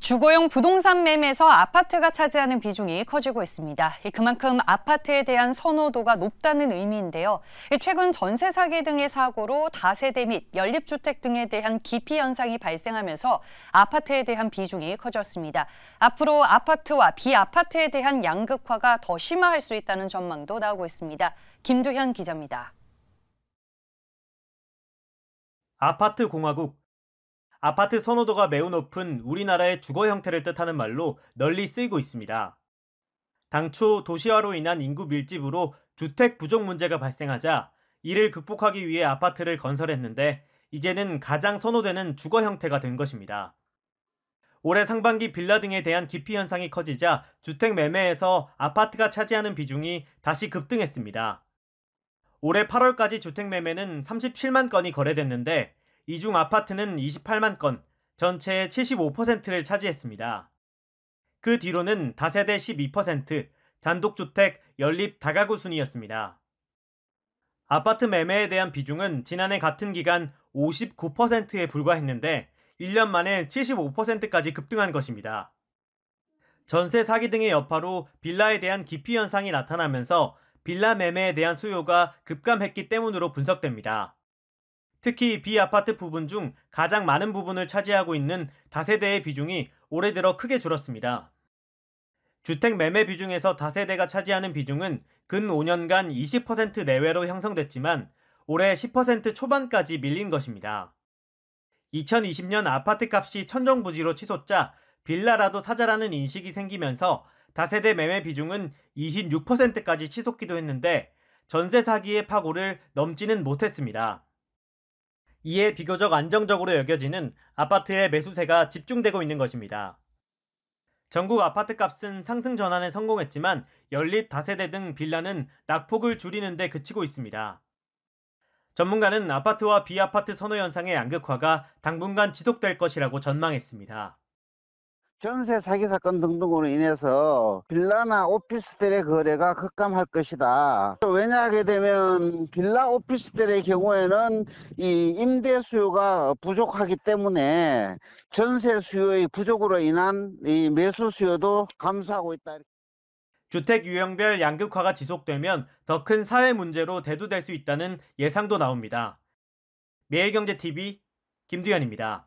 주거용 부동산 매매에서 아파트가 차지하는 비중이 커지고 있습니다. 그만큼 아파트에 대한 선호도가 높다는 의미인데요. 최근 전세 사기 등의 사고로 다세대 및 연립주택 등에 대한 기피 현상이 발생하면서 아파트에 대한 비중이 커졌습니다. 앞으로 아파트와 비아파트에 대한 양극화가 더 심화할 수 있다는 전망도 나오고 있습니다. 김두현 기자입니다. 아파트 공화국 아파트 선호도가 매우 높은 우리나라의 주거 형태를 뜻하는 말로 널리 쓰이고 있습니다. 당초 도시화로 인한 인구 밀집으로 주택 부족 문제가 발생하자 이를 극복하기 위해 아파트를 건설했는데 이제는 가장 선호되는 주거 형태가 된 것입니다. 올해 상반기 빌라 등에 대한 기피 현상이 커지자 주택 매매에서 아파트가 차지하는 비중이 다시 급등했습니다. 올해 8월까지 주택 매매는 37만 건이 거래됐는데 이중 아파트는 28만 건, 전체의 75%를 차지했습니다. 그 뒤로는 다세대 12%, 단독주택, 연립, 다가구 순이었습니다. 아파트 매매에 대한 비중은 지난해 같은 기간 59%에 불과했는데 1년 만에 75%까지 급등한 것입니다. 전세 사기 등의 여파로 빌라에 대한 기피 현상이 나타나면서 빌라 매매에 대한 수요가 급감했기 때문으로 분석됩니다. 특히 비아파트 부분 중 가장 많은 부분을 차지하고 있는 다세대의 비중이 올해 들어 크게 줄었습니다. 주택 매매 비중에서 다세대가 차지하는 비중은 근 5년간 20% 내외로 형성됐지만 올해 10% 초반까지 밀린 것입니다. 2020년 아파트 값이 천정부지로 치솟자 빌라라도 사자라는 인식이 생기면서 다세대 매매 비중은 26%까지 치솟기도 했는데 전세 사기의 파고를 넘지는 못했습니다. 이에 비교적 안정적으로 여겨지는 아파트의 매수세가 집중되고 있는 것입니다. 전국 아파트 값은 상승 전환에 성공했지만 연립 다세대 등 빌라는 낙폭을 줄이는 데 그치고 있습니다. 전문가는 아파트와 비아파트 선호 현상의 양극화가 당분간 지속될 것이라고 전망했습니다. 전세 사기 사건 등등으로 인해서 빌라나 오피스텔의 거래가 급감할 것이다. 왜냐하게 되면 빌라 오피스텔의 경우에는 이 임대 수요가 부족하기 때문에 전세 수요의 부족으로 인한 이 매수 수요도 감소하고 있다. 주택 유형별 양극화가 지속되면 더 큰 사회 문제로 대두될 수 있다는 예상도 나옵니다. 매일경제TV 김두현입니다.